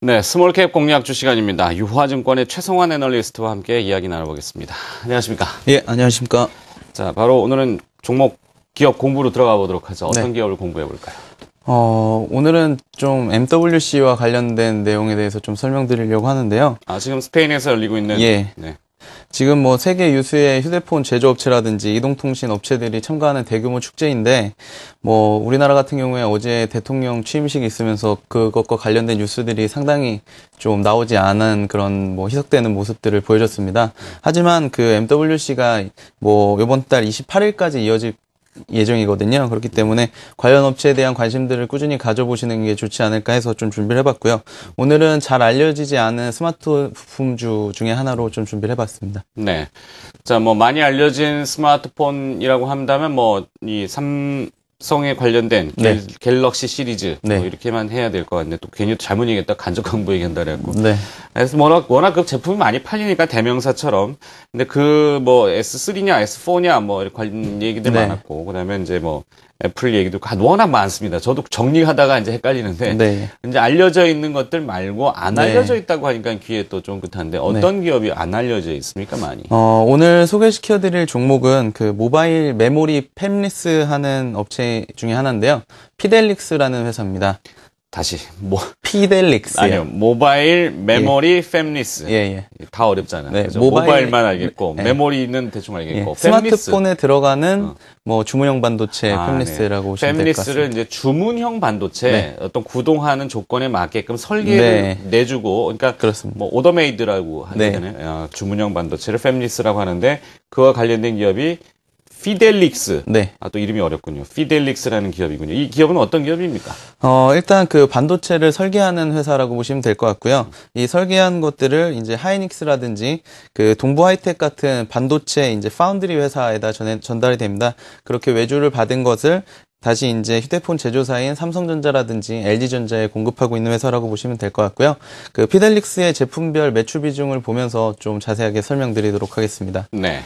네, 스몰캡 공략 주 시간입니다. 유화증권의 최성환 애널리스트와 함께 이야기 나눠보겠습니다. 안녕하십니까? 예, 안녕하십니까? 자, 바로 오늘은 종목 기업 공부로 들어가 보도록 하죠. 어떤 네. 기업을 공부해 볼까요? 어, 오늘은 좀 MWC와 관련된 내용에 대해서 좀 설명드리려고 하는데요. 아, 지금 스페인에서 열리고 있는 예. 네. 지금 뭐 세계 유수의 휴대폰 제조업체라든지 이동통신 업체들이 참가하는 대규모 축제인데 뭐 우리나라 같은 경우에 어제 대통령 취임식이 있으면서 그것과 관련된 뉴스들이 상당히 좀 나오지 않은 그런 뭐 희석되는 모습들을 보여줬습니다. 하지만 그 MWC가 뭐 이번 달 28일까지 이어질 예정이거든요. 그렇기 때문에 관련 업체에 대한 관심들을 꾸준히 가져보시는 게 좋지 않을까 해서 좀 준비를 해봤고요. 오늘은 잘 알려지지 않은 스마트 부품주 중에 하나로 좀 준비를 해봤습니다. 네. 자, 뭐 많이 알려진 스마트폰이라고 한다면 뭐이삼 성에 관련된 네. 갤럭시 시리즈 뭐 네. 뭐 이렇게만 해야 될 것 같네. 요또 괜히 잘못 얘기했다 간접 광고 얘기한다 그래갖고. 네. 그래서 워낙 워낙 그 제품이 많이 팔리니까 대명사처럼. 근데 그 뭐 S3냐 S4냐 뭐, 뭐 관련 얘기들 네. 많았고 그다음에 이제 뭐 애플 얘기도 워낙 많습니다. 저도 정리하다가 이제 헷갈리는데 네. 이제 알려져 있는 것들 말고 안 네. 알려져 있다고 하니까 귀에 또좀 그한데 네. 어떤 네. 기업이 안 알려져 있습니까 많이? 어, 오늘 소개시켜드릴 종목은 그 모바일 메모리 팹리스 하는 업체 중에 하나인데요. 피델릭스라는 회사입니다. 다시 뭐 피델릭스 아니요 예. 모바일 메모리 예. 팸리스 예예 예. 다 어렵잖아요 네, 모바일, 만 알겠고 예. 메모리는 대충 알겠고 예. 스마트폰에 들어가는 어. 뭐 주문형 반도체 아, 팸리스라고 네. 보시면 될니 팸리스를 이제 주문형 반도체 네. 어떤 구동하는 조건에 맞게끔 설계를 네. 내주고 그러니까 그렇습니다. 뭐 오더메이드라고 하잖아요 네. 주문형 반도체를 팸리스라고 하는데 그와 관련된 기업이 피델릭스. 네. 아, 또 이름이 어렵군요. 피델릭스라는 기업이군요. 이 기업은 어떤 기업입니까? 어, 일단 그 반도체를 설계하는 회사라고 보시면 될 것 같고요. 이 설계한 것들을 이제 하이닉스라든지 그 동부 하이텍 같은 반도체 이제 파운드리 회사에다 전해 전달이 됩니다. 그렇게 외주를 받은 것을 다시 이제 휴대폰 제조사인 삼성전자라든지 LG전자에 공급하고 있는 회사라고 보시면 될 것 같고요. 그 피델릭스의 제품별 매출 비중을 보면서 좀 자세하게 설명드리도록 하겠습니다. 네.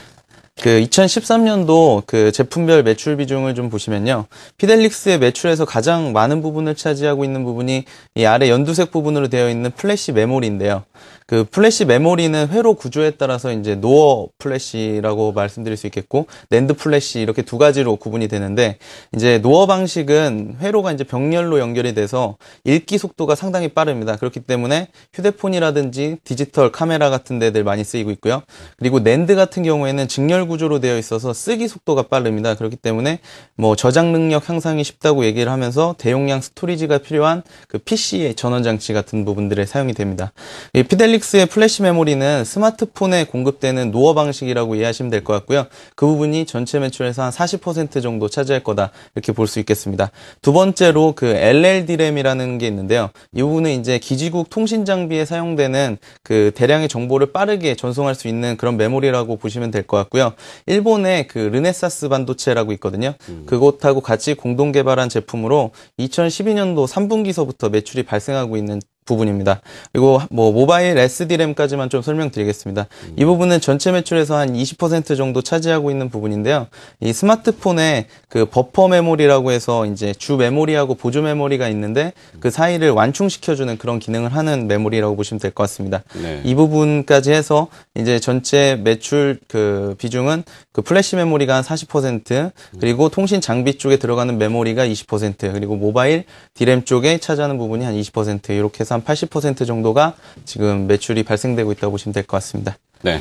그 2013년도 그 제품별 매출 비중을 좀 보시면요. 피델릭스의 매출에서 가장 많은 부분을 차지하고 있는 부분이 이 아래 연두색 부분으로 되어 있는 플래시 메모리인데요. 그 플래시 메모리는 회로 구조에 따라서 이제 노어 플래시라고 말씀드릴 수 있겠고 랜드 플래시 이렇게 두 가지로 구분이 되는데 이제 노어 방식은 회로가 이제 병렬로 연결이 돼서 읽기 속도가 상당히 빠릅니다. 그렇기 때문에 휴대폰이라든지 디지털 카메라 같은 데들 많이 쓰이고 있고요. 그리고 랜드 같은 경우에는 직렬 구조로 되어 있어서 쓰기 속도가 빠릅니다. 그렇기 때문에 뭐 저장 능력 향상이 쉽다고 얘기를 하면서 대용량 스토리지가 필요한 그 PC의 전원 장치 같은 부분들에 사용이 됩니다. 피델리 플릭스의 플래시 메모리는 스마트폰에 공급되는 노어 방식이라고 이해하시면 될 것 같고요. 그 부분이 전체 매출에서 한 40% 정도 차지할 거다 이렇게 볼 수 있겠습니다. 두 번째로 그 LLD램이라는 게 있는데요. 이 부분은 이제 기지국 통신 장비에 사용되는 그 대량의 정보를 빠르게 전송할 수 있는 그런 메모리라고 보시면 될 것 같고요. 일본의 그 르네사스 반도체라고 있거든요. 음. 그곳하고 같이 공동 개발한 제품으로 2012년도 3분기서부터 매출이 발생하고 있는 부분입니다. 그리고 뭐 모바일 SD램까지만 좀 설명드리겠습니다. 음. 이 부분은 전체 매출에서 한 20% 정도 차지하고 있는 부분인데요. 이 스마트폰에 그 버퍼 메모리라고 해서 이제 주 메모리하고 보조 메모리가 있는데 그 사이를 완충시켜주는 그런 기능을 하는 메모리라고 보시면 될 것 같습니다. 네. 이 부분까지 해서 이제 전체 매출 그 비중은 그 플래시 메모리가 한 40% 음. 그리고 통신 장비 쪽에 들어가는 메모리가 20% 그리고 모바일 디 m 쪽에 차지하는 부분이 한 20% 이렇게 해서 한80% 정도가 지금 매출이 발생되고 있다고 보시면 될 것 같습니다. 네.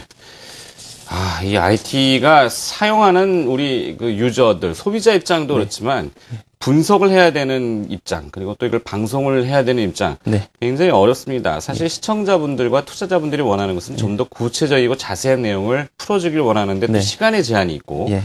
아, 이 IT가 사용하는 우리 그 유저들, 소비자 입장도 네. 그렇지만 분석을 해야 되는 입장, 그리고 또 이걸 방송을 해야 되는 입장, 네. 굉장히 어렵습니다. 사실 네. 시청자분들과 투자자분들이 원하는 것은 좀더 네. 구체적이고 자세한 내용을 풀어주길 원하는데 또 네. 시간의 제한이 있고. 예,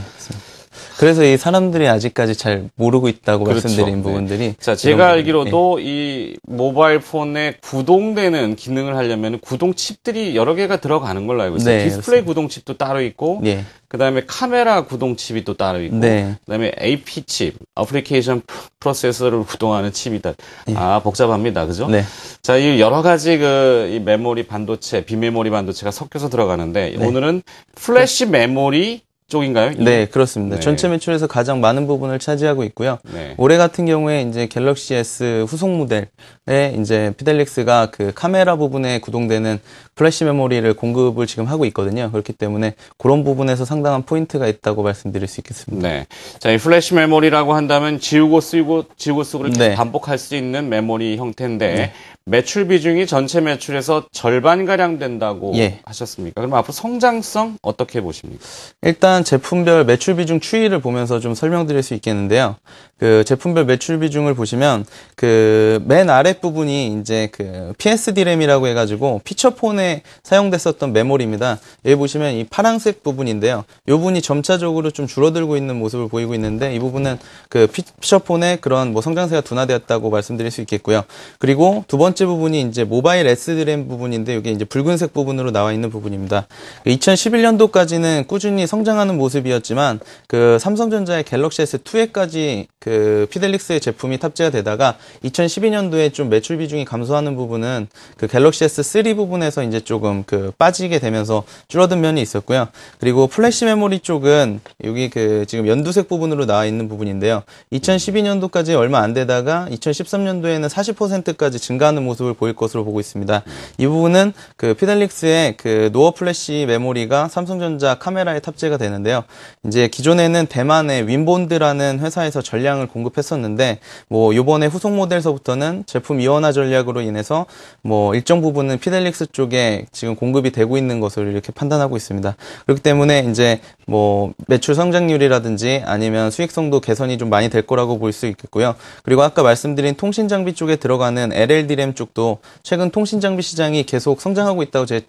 그래서 이 사람들이 아직까지 잘 모르고 있다고 그렇죠. 말씀드린 네. 부분들이 자, 제가 알기로도 예. 이 모바일 폰에 구동되는 기능을 하려면 구동 칩들이 여러 개가 들어가는 걸로 알고 있어요. 네, 디스플레이 구동 칩도 따로 있고 예. 그다음에 카메라 구동 칩이 또 따로 있고 네. 그다음에 AP 칩, 어플리케이션 프로세서를 구동하는 칩이다. 예. 아 복잡합니다, 그죠? 네. 자, 이 여러 가지 그 메모리 반도체, 비메모리 반도체가 섞여서 들어가는데 네. 오늘은 플래시 메모리 쪽인가요? 네, 그렇습니다. 네. 전체 매출에서 가장 많은 부분을 차지하고 있고요. 네. 올해 같은 경우에 이제 갤럭시 S 후속 모델에 이제 피델릭스가 그 카메라 부분에 구동되는 플래시 메모리를 공급을 지금 하고 있거든요. 그렇기 때문에 그런 부분에서 상당한 포인트가 있다고 말씀드릴 수 있겠습니다. 네. 자, 이 플래시 메모리라고 한다면 지우고 쓰고 지우고 쓰고를 네. 반복할 수 있는 메모리 형태인데 네. 매출 비중이 전체 매출에서 절반 가량 된다고 예. 하셨습니까? 그럼 앞으로 성장성 어떻게 보십니까? 일단 일단 제품별 매출 비중 추이를 보면서 좀 설명드릴 수 있겠는데요. 그 제품별 매출 비중을 보시면 그 맨 아랫 부분이 이제 그 PSD램이라고 해가지고 피처폰에 사용됐었던 메모리입니다. 여기 보시면 이 파란색 부분인데요. 이 부분이 점차적으로 좀 줄어들고 있는 모습을 보이고 있는데 이 부분은 그 피, 피처폰의 그런 뭐 성장세가 둔화되었다고 말씀드릴 수 있겠고요. 그리고 두 번째 부분이 이제 모바일 SD램 부분인데 이게 이제 붉은색 부분으로 나와 있는 부분입니다. 2011년도까지는 꾸준히 성장한 하는 모습이었지만 그 삼성전자의 갤럭시 S2에까지 그 피델릭스의 제품이 탑재가 되다가 2012년도에 좀 매출 비중이 감소하는 부분은 그 갤럭시 S3 부분에서 이제 조금 그 빠지게 되면서 줄어든 면이 있었고요. 그리고 플래시 메모리 쪽은 여기 그 지금 연두색 부분으로 나와 있는 부분인데요. 2012년도까지 얼마 안 되다가 2013년도에는 40%까지 증가하는 모습을 보일 것으로 보고 있습니다. 이 부분은 그 피델릭스의 그 노어 플래시 메모리가 삼성전자 카메라에 탑재가 되는 되는데요. 이제 기존에는 대만의 윈본드라는 회사에서 전량을 공급했었는데 뭐 요번에 후속 모델서부터는 제품 이원화 전략으로 인해서 뭐 일정 부분은 피델릭스 쪽에 지금 공급이 되고 있는 것으로 이렇게 판단하고 있습니다. 그렇기 때문에 이제 뭐 매출 성장률이라든지 아니면 수익성도 개선이 좀 많이 될 거라고 볼 수 있겠고요. 그리고 아까 말씀드린 통신 장비 쪽에 들어가는 LLDRAM 쪽도 최근 통신 장비 시장이 계속 성장하고 있다고 제,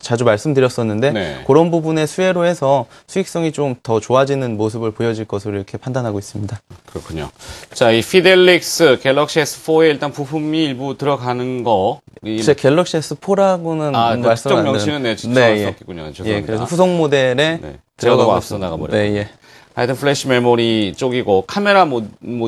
자주 말씀드렸었는데 네. 그런 부분의 수혜로 해서 수익성이 좀 더 좋아지는 모습을 보여질 것으로 이렇게 판단하고 있습니다. 그렇군요. 자, 이 피델릭스 갤럭시 S4에 일단 부품이 일부 들어가는 거. 제 갤럭시 S4라고는 아, 그 말씀 안 명칭은 네, 지칭할 네, 예. 군요 예. 죄송합니다. 예, 그래서 후속 모델에 네. 들어가고 앞서 나가버렸 네, 예. 하여튼 플래시 메모리 쪽이고 카메라 모,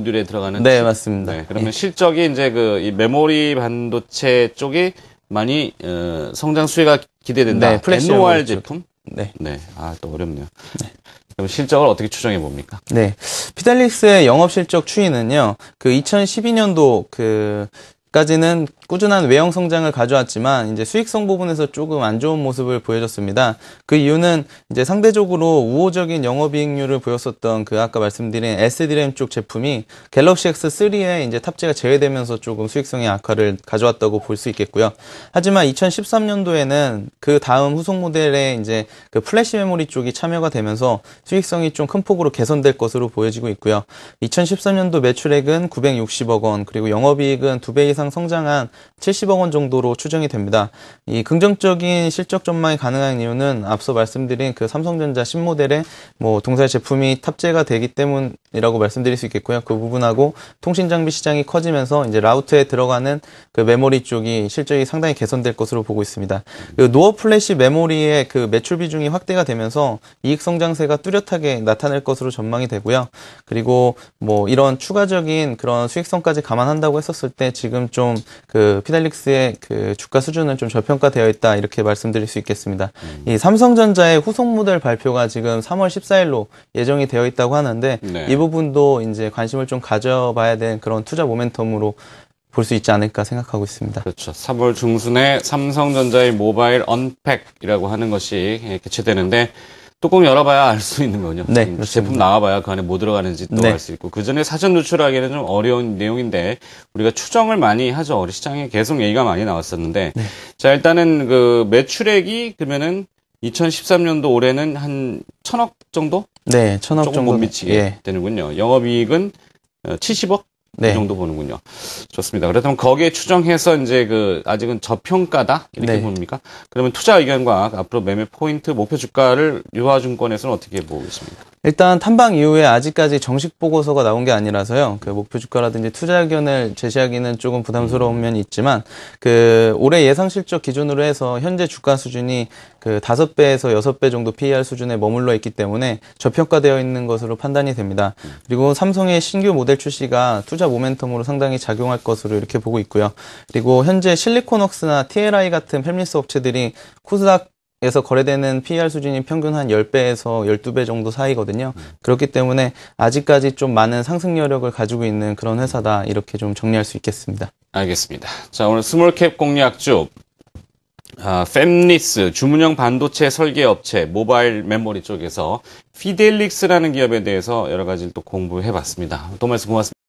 듈에 들어가는 네 지, 맞습니다. 네, 그러면 예. 실적이 이제 그 메모리 반도체 쪽이 많이 어, 성장 수위가 기대된다. 네, 플래시 NOR 제품? 네. 네. 아, 또 어렵네요. 네. 그럼 실적을 어떻게 추정해 봅니까? 네. 피달릭스의 영업 실적 추이는요. 그 2012년도 그 까지는 꾸준한 외형 성장을 가져왔지만 이제 수익성 부분에서 조금 안 좋은 모습을 보여줬습니다. 그 이유는 이제 상대적으로 우호적인 영업이익률을 보였었던 그 아까 말씀드린 SDRAM 쪽 제품이 갤럭시 X3에 이제 탑재가 제외되면서 조금 수익성의 악화를 가져왔다고 볼 수 있겠고요. 하지만 2013년도에는 그 다음 후속 모델에 이제 그 플래시 메모리 쪽이 참여가 되면서 수익성이 좀 큰 폭으로 개선될 것으로 보여지고 있고요. 2013년도 매출액은 960억 원 그리고 영업이익은 두 배 이상 성장한 70억 원 정도로 추정이 됩니다. 이 긍정적인 실적 전망이 가능한 이유는 앞서 말씀드린 그 삼성전자 신모델의 뭐 동사의 제품이 탑재가 되기 때문이라고 말씀드릴 수 있겠고요. 그 부분하고 통신 장비 시장이 커지면서 이제 라우트에 들어가는 그 메모리 쪽이 실적이 상당히 개선될 것으로 보고 있습니다. 그 노어 플래시 메모리의 그 매출 비중이 확대가 되면서 이익 성장세가 뚜렷하게 나타날 것으로 전망이 되고요. 그리고 뭐 이런 추가적인 그런 수익성까지 감안한다고 했었을 때 지금 좀그 피달릭스의 그 주가 수준은 좀 저평가되어 있다 이렇게 말씀드릴 수 있겠습니다. 음. 이 삼성전자의 후속 모델 발표가 지금 3월 14일로 예정이 되어 있다고 하는데 네. 이 부분도 이제 관심을 좀 가져봐야 되는 그런 투자 모멘텀으로 볼 수 있지 않을까 생각하고 있습니다. 그렇죠. 3월 중순에 삼성전자의 모바일 언팩이라고 하는 것이 개최되는데 뚜껑 열어봐야 알 수 있는 거죠. 네, 그렇습니다. 제품 나와봐야 그 안에 뭐 들어가는지 또 알수 네. 있고 그 전에 사전 노출하기는 좀 어려운 내용인데 우리가 추정을 많이 하죠. 어리 시장에 계속 얘기가 많이 나왔었는데 네. 자 일단은 그 매출액이 그러면은 2013년도 올해는 한 천억 정도? 네, 천억 조금 정도 못 미치게 예. 되는군요. 영업이익은 70억? 어, 네. 이 정도 보는군요. 좋습니다. 그렇다면 거기에 추정해서 이제 그 아직은 저평가다 이렇게 네. 봅니까? 그러면 투자 의견과 앞으로 매매 포인트 목표 주가를 유화증권에서는 어떻게 보고 계십니까? 일단 탐방 이후에 아직까지 정식 보고서가 나온 게 아니라서요. 그 목표 주가라든지 투자 의견을 제시하기는 조금 부담스러운 면이 있지만 그 올해 예상 실적 기준으로 해서 현재 주가 수준이 그 다섯 배에서 여섯 배 정도 PER 수준에 머물러 있기 때문에 저평가되어 있는 것으로 판단이 됩니다. 그리고 삼성의 신규 모델 출시가 투자 모멘텀으로 상당히 작용할 것으로 이렇게 보고 있고요. 그리고 현재 실리콘옥스나 TLI 같은 팹리스 업체들이 코스닥 에서 거래되는 PER 수준이 평균 한 10배에서 12배 정도 사이거든요. 그렇기 때문에 아직까지 좀 많은 상승 여력을 가지고 있는 그런 회사다 이렇게 좀 정리할 수 있겠습니다. 알겠습니다. 자 오늘 스몰캡 공략주 아, 펨리스 주문형 반도체 설계 업체 모바일 메모리 쪽에서 피델릭스라는 기업에 대해서 여러 가지를 또 공부해봤습니다. 또 말씀 고맙습니다.